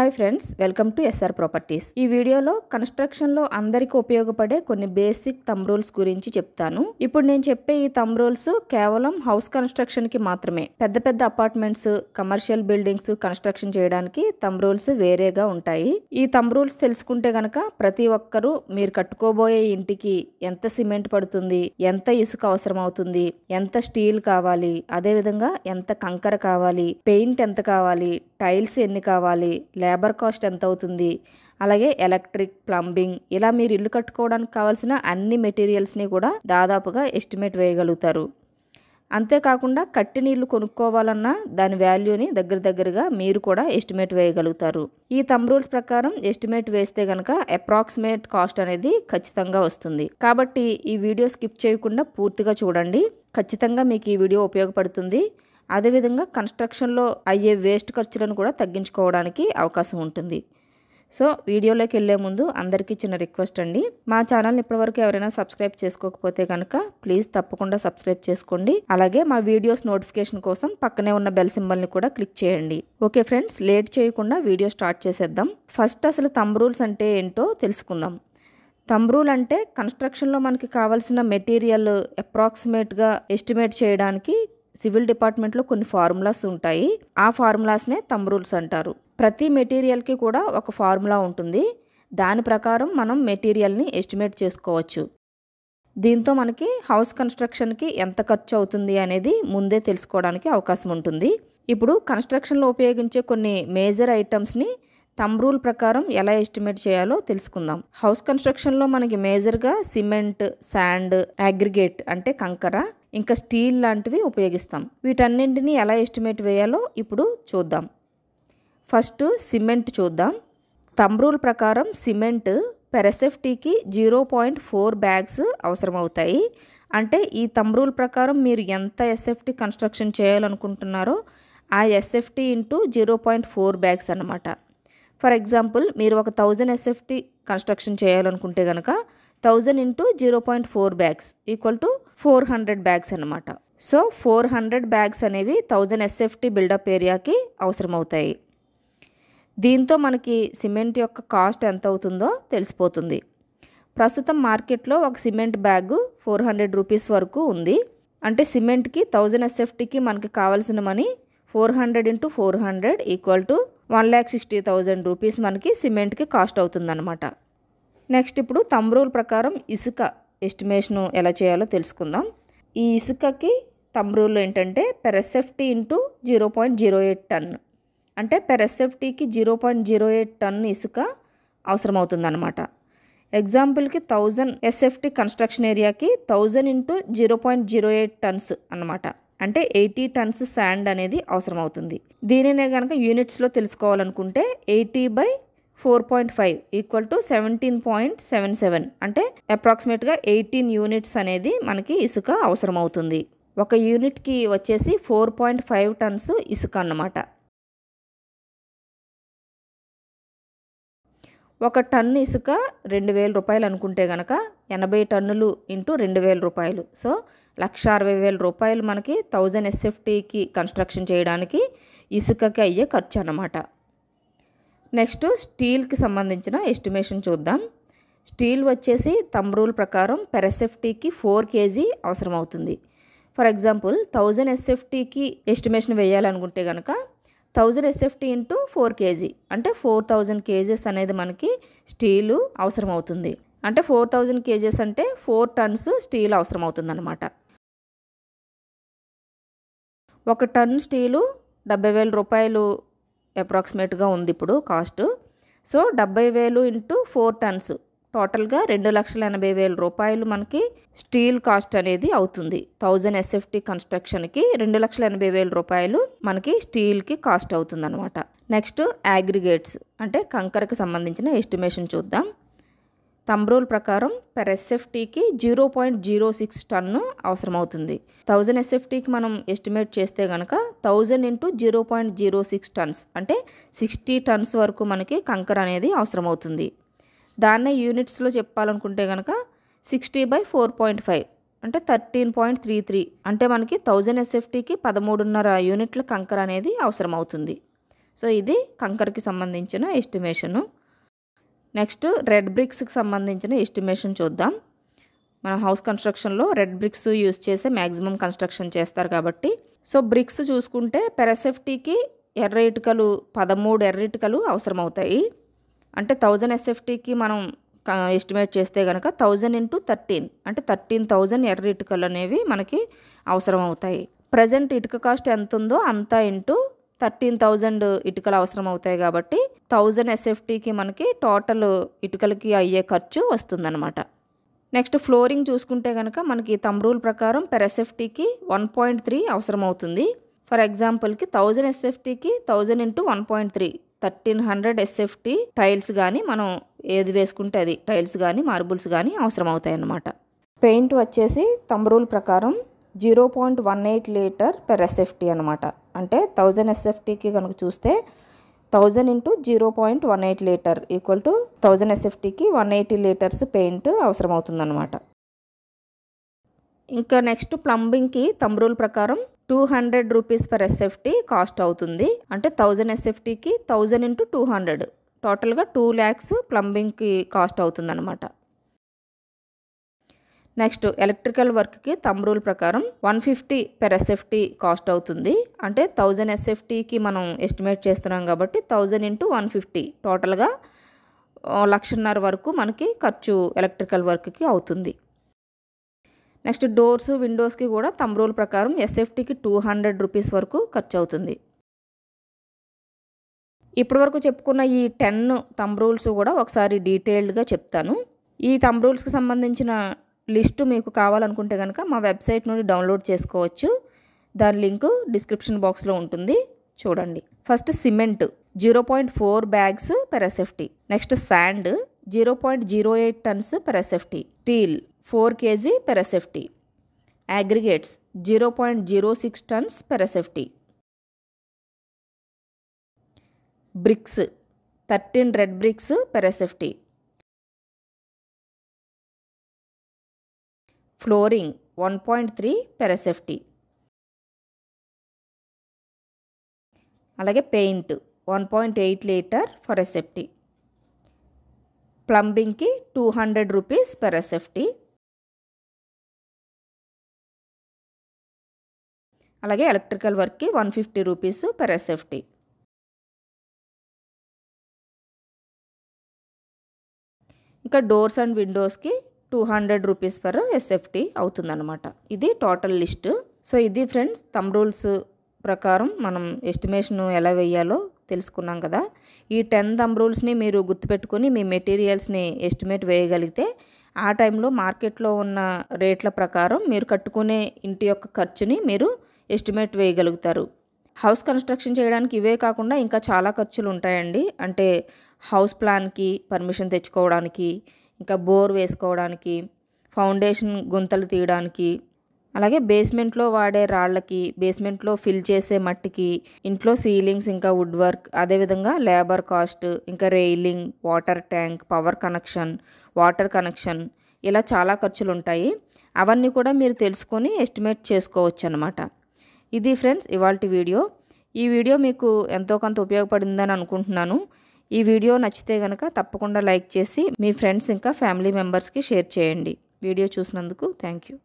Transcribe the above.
hi friends welcome to SR properties ఈ వీడియోలో కన్స్ట్రక్షన్లో అందరికీ ఉపయోగపడే కొన్ని బేసిక్ తమ్ రూల్స్ గురించి చెప్తాను ఇప్పుడు నేను చెప్పే ఈ తమ్ రూల్స్ కేవలం హౌస్ కన్స్ట్రక్షన్కి మాత్రమే పెద్ద పెద్ద అపార్ట్మెంట్స్ కమర్షియల్ బిల్డింగ్స్ కన్స్ట్రక్షన్ చేయడానికి తమ్ రూల్స్ వేరేగా ఉంటాయి ఈ తమ్ రూల్స్ తెలుసుకుంటే గనక ప్రతి ఒక్కరూ మీరు కట్టుకోబోయే ఇంటికి ఎంత సిమెంట్ పడుతుంది ఎంత ఇసుక అవసరం అవుతుంది ఎంత స్టీల్ కావాలి అదేవిధంగా ఎంత కంకర కావాలి పెయింట్ ఎంత కావాలి టైల్స్ ఎన్ని కావాలి లేబర్ కాస్ట్ ఎంత అవుతుంది అలాగే ఎలక్ట్రిక్ ప్లంబింగ్ ఇలా మీరు ఇల్లు కట్టుకోవడానికి కావాల్సిన అన్ని మెటీరియల్స్ని కూడా దాదాపుగా ఎస్టిమేట్ వేయగలుగుతారు అంతేకాకుండా కట్టిన ఇల్లు కొనుక్కోవాలన్నా దాని వాల్యూని దగ్గర దగ్గరగా మీరు కూడా ఎస్టిమేట్ వేయగలుగుతారు ఈ తమ్ రూల్స్ ప్రకారం ఎస్టిమేట్ వేస్తే గనక అప్రాక్సిమేట్ కాస్ట్ అనేది ఖచ్చితంగా వస్తుంది కాబట్టి ఈ వీడియో స్కిప్ చేయకుండా పూర్తిగా చూడండి ఖచ్చితంగా మీకు ఈ వీడియో ఉపయోగపడుతుంది అదేవిధంగా కన్స్ట్రక్షన్లో అయ్యే వేస్ట్ ఖర్చులను కూడా తగ్గించుకోవడానికి అవకాశం ఉంటుంది సో వీడియోలోకి వెళ్ళే ముందు అందరికీ చిన్న రిక్వెస్ట్ అండి మా ఛానల్ని ఇప్పటివరకు ఎవరైనా సబ్స్క్రైబ్ చేసుకోకపోతే కనుక ప్లీజ్ తప్పకుండా సబ్స్క్రైబ్ చేసుకోండి అలాగే మా వీడియోస్ నోటిఫికేషన్ కోసం పక్కనే ఉన్న బెల్ సింబల్ని కూడా క్లిక్ చేయండి ఓకే ఫ్రెండ్స్ లేట్ చేయకుండా వీడియో స్టార్ట్ చేసేద్దాం ఫస్ట్ అసలు తమ్ రూల్స్ అంటే ఏంటో తెలుసుకుందాం తమ్ రూల్ అంటే కన్స్ట్రక్షన్లో మనకి కావాల్సిన మెటీరియల్ అప్రాక్సిమేట్గా ఎస్టిమేట్ చేయడానికి సివిల్ డిపార్ట్మెంట్లో కొన్ని ఫార్ములాస్ ఉంటాయి ఆ ఫార్ములాస్నే తమ్ రూల్స్ అంటారు ప్రతి మెటీరియల్కి కూడా ఒక ఫార్ములా ఉంటుంది దాని ప్రకారం మనం మెటీరియల్ని ఎస్టిమేట్ చేసుకోవచ్చు దీంతో మనకి హౌస్ కన్స్ట్రక్షన్కి ఎంత ఖర్చు అవుతుంది అనేది ముందే తెలుసుకోవడానికి అవకాశం ఉంటుంది ఇప్పుడు కన్స్ట్రక్షన్లో ఉపయోగించే కొన్ని మేజర్ ఐటమ్స్ని తమ్ రూల్ ప్రకారం ఎలా ఎస్టిమేట్ చేయాలో తెలుసుకుందాం హౌస్ కన్స్ట్రక్షన్లో మనకి మేజర్గా సిమెంట్ శాండ్ అగ్రిగేట్ అంటే కంకర ఇంకా స్టీల్ లాంటివి ఉపయోగిస్తాం వీటన్నింటినీ ఎలా ఎస్టిమేట్ వేయాలో ఇప్పుడు చూద్దాం ఫస్ట్ సిమెంట్ చూద్దాం తమ్రూల్ ప్రకారం సిమెంట్ పెరసెఫ్టీకి జీరో పాయింట్ ఫోర్ బ్యాగ్స్ అవసరమవుతాయి అంటే ఈ తమ్రూల్ ప్రకారం మీరు ఎంత ఎస్ఎఫ్టీ కన్స్ట్రక్షన్ చేయాలనుకుంటున్నారో ఆ SFT into zero point four bags అనమాట ఫర్ ఎగ్జాంపుల్ మీరు ఒక థౌజండ్ ఎస్ఎఫ్టీ కన్స్ట్రక్షన్ చేయాలనుకుంటే కనుక thousand into zero point four bags equal to four hundred bags అనమాట సో ఫోర్ హండ్రెడ్ బ్యాగ్స్ అనేవి థౌజండ్ ఎస్ఎఫ్టీ బిల్డప్ ఏరియాకి అవసరమవుతాయి దీంతో మనకి సిమెంట్ యొక్క కాస్ట్ ఎంత అవుతుందో తెలిసిపోతుంది ప్రస్తుతం మార్కెట్లో ఒక cement bag four hundred rupees వరకు ఉంది అంటే సిమెంట్కి థౌజండ్ ఎస్ఎఫ్టీకి మనకి కావాల్సిన money four hundred into four hundred equal to one lakh sixty thousand rupees మనకి సిమెంట్కి కాస్ట్ అవుతుందన్నమాట నెక్స్ట్ ఇప్పుడు తమ్రూల్ ప్రకారం ఇసుక ఎస్టిమేషన్ ఎలా చేయాలో తెలుసుకుందాం ఈ ఇసుకకి తమ్రూలు ఏంటంటే per SFT into zero point zero eight ton అంటే పెరసెఫ్టీకి zero point zero eight ton ఇసుక అవసరమవుతుందన్నమాట ఎగ్జాంపుల్కి థౌజండ్ ఎస్ఎఫ్టీ కన్స్ట్రక్షన్ ఏరియాకి thousand into zero point zero eight tons అనమాట అంటే ఎయిటీ టన్స్ శాండ్ అనేది అవసరమవుతుంది దీనినే కనుక యూనిట్స్లో తెలుసుకోవాలనుకుంటే eighty by four point five equal to seventeen point seven seven అంటే అప్రాక్సిమేట్గా ఎయిటీన్ యూనిట్స్ అనేది మనకి ఇసుక అవసరం అవుతుంది ఒక యూనిట్కి వచ్చేసి ఫోర్ పాయింట్ ఫైవ్ టన్స్ ఇసుక అన్నమాట ఒక టన్ను ఇసుక రెండు వేల రూపాయలు అనుకుంటే గనక ఎనభై టన్నులు ఇంటూ రెండు వేల రూపాయలు సో లక్ష అరవై వేల రూపాయలు మనకి థౌజండ్ ఎస్ఎఫ్టీకి కన్స్ట్రక్షన్ చేయడానికి ఇసుకకి అయ్యే ఖర్చు అన్నమాట నెక్స్ట్ స్టీల్కి సంబంధించిన ఎస్టిమేషన్ చూద్దాం స్టీల్ వచ్చేసి తమ్రూల్ ప్రకారం పెరసెఫ్టీకి ఫోర్ కేజీ అవసరం అవుతుంది ఫర్ ఎగ్జాంపుల్ థౌజండ్ ఎస్ఎఫ్టీకి ఎస్టిమేషన్ వేయాలనుకుంటే కనుక thousand SFT into four KG అంటే ఫోర్ థౌజండ్ కేజెస్ అనేది మనకి స్టీలు అవసరం అవుతుంది అంటే ఫోర్ థౌజండ్ కేజెస్ అంటే ఫోర్ టన్స్ స్టీల్ అవసరం అనమాట ఒక టన్ స్టీలు డెబ్బై వేల రూపాయలు అప్రాక్సిమేట్గా ఉంది ఇప్పుడు కాస్ట్ సో డెబ్బై వేలు ఇంటూ ఫోర్ టన్స్ టోటల్గా రెండు లక్షల ఎనభై వేల రూపాయలు మనకి స్టీల్ కాస్ట్ అనేది అవుతుంది థౌజండ్ ఎస్ఎఫ్టీ కన్స్ట్రక్షన్కి రెండు లక్షల ఎనభై వేల రూపాయలు మనకి స్టీల్కి కాస్ట్ అవుతుంది అనమాట నెక్స్ట్ యాగ్రిగేట్స్ అంటే కంకరకు సంబంధించిన ఎస్టిమేషన్ చూద్దాం రూల్ ప్రకారం పెర్ ఎస్ఎఫ్టీకి zero point zero six ton అవసరమవుతుంది థౌజండ్ ఎస్ఎఫ్టీకి మనం ఎస్టిమేట్ చేస్తే కనుక thousand into zero point zero six tons అంటే సిక్స్టీ టన్స్ వరకు మనకి కంకర్ అనేది అవసరమవుతుంది దాన్నే యూనిట్స్లో చెప్పాలనుకుంటే కనుక sixty by four point five అంటే థర్టీన్ పాయింట్ త్రీ త్రీ అంటే మనకి థౌజండ్ ఎస్ఎఫ్టీకి పదమూడున్నర యూనిట్ల కంకర్ అనేది అవసరమవుతుంది సో ఇది కంకర్కి సంబంధించిన ఎస్టిమేషను నెక్స్ట్ రెడ్ బ్రిక్స్కి సంబంధించిన ఎస్టిమేషన్ చూద్దాం మనం హౌస్ కన్స్ట్రక్షన్లో రెడ్ బ్రిక్స్ యూస్ చేసే మ్యాక్సిమం కన్స్ట్రక్షన్ చేస్తారు కాబట్టి సో బ్రిక్స్ చూసుకుంటే పెరసెఫ్టీకి ఎర్ర ఇటుకలు పదమూడు ఎర్ర ఇటుకలు అవసరమవుతాయి అంటే థౌజండ్ ఎస్ఎఫ్టీకి మనం ఎస్టిమేట్ చేస్తే కనుక థౌజండ్ ఇంటూ థర్టీన్ అంటే థర్టీన్ థౌజండ్ ఎర్ర ఇటుకలు అనేవి మనకి అవసరం అవుతాయి ప్రజెంట్ ఇటుక కాస్ట్ ఎంత ఉందో అంతా ఇంటూ థర్టీన్ థౌజండ్ ఇటుకలు అవసరం అవుతాయి కాబట్టి థౌజండ్ ఎస్ఎఫ్టీకి మనకి టోటల్ ఇటుకలకి అయ్యే ఖర్చు వస్తుందన్నమాట నెక్స్ట్ ఫ్లోరింగ్ చూసుకుంటే కనుక మనకి తమ్ రూల్ ప్రకారం పెర్ ఎస్ఎఫ్టీకి వన్ పాయింట్ త్రీ అవసరం అవుతుంది ఫర్ ఎగ్జాంపుల్కి థౌజండ్ ఎస్ఎఫ్టీకి thousand into one point three thirteen hundred SFT tiles కానీ మనం ఏది వేసుకుంటే అది టైల్స్ కానీ మార్బుల్స్ కానీ అవసరం అవుతాయి అన్నమాట పెయింట్ వచ్చేసి తమ్ రూల్ ప్రకారం zero point one eight litre per SFT అనమాట అంటే థౌజండ్ ఎస్ఎఫ్టీకి కనుక చూస్తే thousand into zero point one eight litre equal to thousand ఎస్ఎఫ్టీకి వన్ ఎయిటీ లీటర్స్ పెయింట్ అవసరం అవుతుందన్నమాట ఇంకా నెక్స్ట్ ప్లంబింగ్కి తమ్రూల్ ప్రకారం two hundred rupees per SFT cost అవుతుంది అంటే థౌజండ్ ఎస్ఎఫ్టీకి థౌజండ్ ఇంటూ టూ హండ్రెడ్ టోటల్గా టూ ల్యాక్స్ ప్లంబింగ్కి కాస్ట్ అవుతుందన్నమాట నెక్స్ట్ ఎలక్ట్రికల్ వర్క్కి తమ్ రూల్ ప్రకారం one fifty per SFT cost అవుతుంది అంటే థౌజండ్ ఎస్ఎఫ్టీకి మనం ఎస్టిమేట్ చేస్తున్నాం కాబట్టి థౌజండ్ ఇంటూ వన్ ఫిఫ్టీ టోటల్గా లక్షన్నర వరకు మనకి ఖర్చు ఎలక్ట్రికల్ వర్క్కి అవుతుంది నెక్స్ట్ డోర్స్ విండోస్కి కూడా తమ్ రూల్ ప్రకారం ఎస్ఎఫ్టీకి టూ హండ్రెడ్ రూపీస్ వరకు ఖర్చు అవుతుంది ఇప్పటివరకు చెప్పుకున్న ఈ టెన్ తమ్ రూల్స్ కూడా ఒకసారి డీటెయిల్డ్గా చెప్తాను ఈ తమ్ రూల్స్కి సంబంధించిన లిస్టు మీకు కావాలనుకుంటే కనుక మా వెబ్సైట్ నుండి డౌన్లోడ్ చేసుకోవచ్చు దాని లింకు డిస్క్రిప్షన్ బాక్స్లో ఉంటుంది చూడండి first cement zero point four bags per SFT next sand zero point zero eight tons per SFT steel four KG per SFT aggregates zero point zero six tons per SFT bricks thirteen red bricks per SFT flooring one point three per SFT అలాగే paint one point eight litre per SFT ప్లంబింగ్కి two hundred rupees per SFT అలాగే electrical వర్క్కి one fifty rupees per SFT ఇంకా doors and విండోస్కి two hundred rupees per SFT అవుతుందన్నమాట ఇది total list so ఇది friends thumb rules ప్రకారం మనం ఎస్టిమేషన్ ఎలా వేయాలో తెలుసుకున్నాం కదా ఈ టెన్ తమ్ రూల్స్ని మీరు గుర్తుపెట్టుకొని మీ మెటీరియల్స్ని ఎస్టిమేట్ వేయగలిగితే ఆ టైంలో మార్కెట్లో ఉన్న రేట్ల ప్రకారం మీరు కట్టుకునే ఇంటి యొక్క ఖర్చుని మీరు ఎస్టిమేట్ వేయగలుగుతారు హౌస్ కన్స్ట్రక్షన్ చేయడానికి ఇవే కాకుండా ఇంకా చాలా ఖర్చులు ఉంటాయండి అంటే హౌస్ ప్లాన్కి పర్మిషన్ తెచ్చుకోవడానికి ఇంకా బోర్ వేసుకోవడానికి ఫౌండేషన్ గుంతలు తీయడానికి అలాగే బేస్మెంట్లో వాడే రాళ్ళకి బేస్మెంట్లో ఫిల్ చేసే మట్టికి ఇంట్లో సీలింగ్స్ ఇంకా వుడ్ వర్క్ అదేవిధంగా లేబర్ కాస్ట్ ఇంకా railing water tank power connection water connection ఇలా చాలా ఖర్చులు ఉంటాయి అవన్నీ కూడా మీరు తెలుసుకొని ఎస్టిమేట్ చేసుకోవచ్చు అనమాట ఇది ఫ్రెండ్స్ ఇవాళ వీడియో ఈ వీడియో మీకు ఎంతో కొంత ఉపయోగపడిందని అనుకుంటున్నాను ఈ వీడియో నచ్చితే కనుక తప్పకుండా లైక్ చేసి మీ ఫ్రెండ్స్ ఇంకా ఫ్యామిలీ మెంబర్స్కి షేర్ చేయండి వీడియో చూసినందుకు థ్యాంక్ యూ